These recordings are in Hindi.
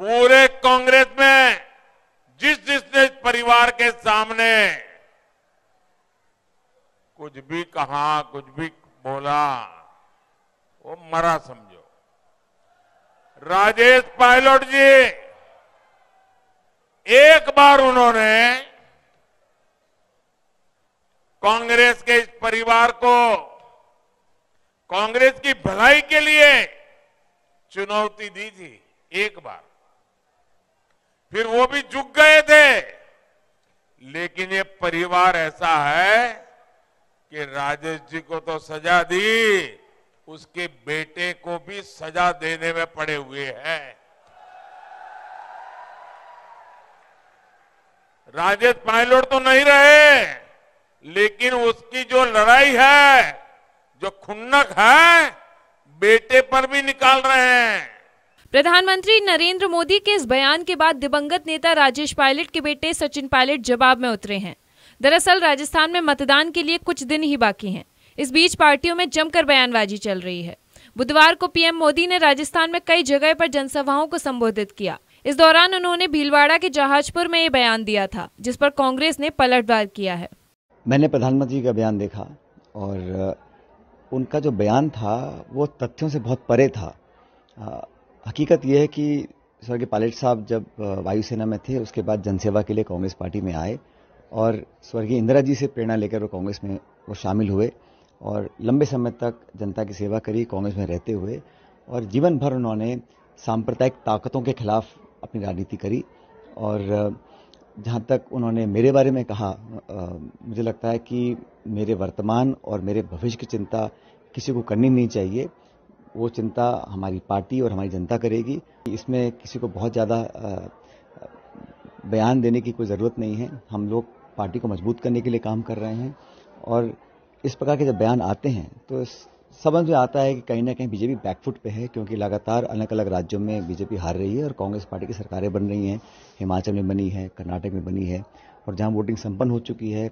पूरे कांग्रेस में जिस जिसने परिवार के सामने कुछ भी कहा कुछ भी बोला वो मरा समझो राजेश पायलट जी एक बार उन्होंने कांग्रेस के इस परिवार को कांग्रेस की भलाई के लिए चुनौती दी थी एक बार फिर वो भी झुक गए थे लेकिन ये परिवार ऐसा है कि राजेश जी को तो सजा दी उसके बेटे को भी सजा देने में पड़े हुए हैं राजेश पायलट तो नहीं रहे लेकिन उसकी जो लड़ाई है जो खुन्नक है बेटे पर भी निकाल रहे हैं प्रधानमंत्री नरेंद्र मोदी के इस बयान के बाद दिवंगत नेता राजेश पायलट के बेटे सचिन पायलट जवाब में उतरे हैं दरअसल राजस्थान में मतदान के लिए कुछ दिन ही बाकी हैं इस बीच पार्टियों में जमकर बयानबाजी चल रही है बुधवार को पीएम मोदी ने राजस्थान में कई जगह पर जनसभाओं को संबोधित किया इस दौरान उन्होंने भीलवाड़ा के जहाजपुर में ये बयान दिया था जिस पर कांग्रेस ने पलटवार किया है मैंने प्रधानमंत्री का बयान देखा और उनका जो बयान था वो तथ्यों से बहुत परे था हकीकत यह है कि स्वर्गीय पायलट साहब जब वायुसेना में थे उसके बाद जनसेवा के लिए कांग्रेस पार्टी में आए और स्वर्गीय इंदिरा जी से प्रेरणा लेकर वो कांग्रेस में वो शामिल हुए और लंबे समय तक जनता की सेवा करी कांग्रेस में रहते हुए और जीवन भर उन्होंने सांप्रदायिक ताकतों के खिलाफ अपनी राजनीति करी और जहाँ तक उन्होंने मेरे बारे में कहा आ, मुझे लगता है कि मेरे वर्तमान और मेरे भविष्य की चिंता किसी को करनी नहीं चाहिए वो चिंता हमारी पार्टी और हमारी जनता करेगी इसमें किसी को बहुत ज़्यादा बयान देने की कोई ज़रूरत नहीं है हम लोग पार्टी को मजबूत करने के लिए काम कर रहे हैं और इस प्रकार के जब बयान आते हैं तो समझ में आता है कि कहीं ना कहीं बीजेपी बैकफुट पे है क्योंकि लगातार अलग अलग राज्यों में बीजेपी हार रही है और कांग्रेस पार्टी की सरकारें बन रही हैं हिमाचल में बनी है कर्नाटक में बनी है और जहां वोटिंग संपन्न हो चुकी है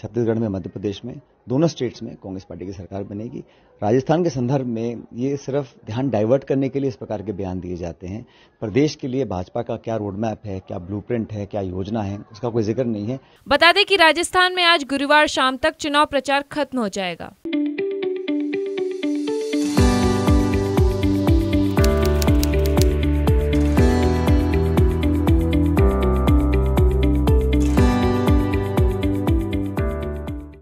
छत्तीसगढ़ में मध्य प्रदेश में दोनों स्टेट्स में कांग्रेस पार्टी की सरकार बनेगी राजस्थान के संदर्भ में ये सिर्फ ध्यान डाइवर्ट करने के लिए इस प्रकार के बयान दिए जाते हैं प्रदेश के लिए भाजपा का क्या रोड मैप है क्या ब्लूप्रिंट है क्या योजना है उसका कोई जिक्र नहीं है बता दें कि राजस्थान में आज गुरुवार शाम तक चुनाव प्रचार खत्म हो जाएगा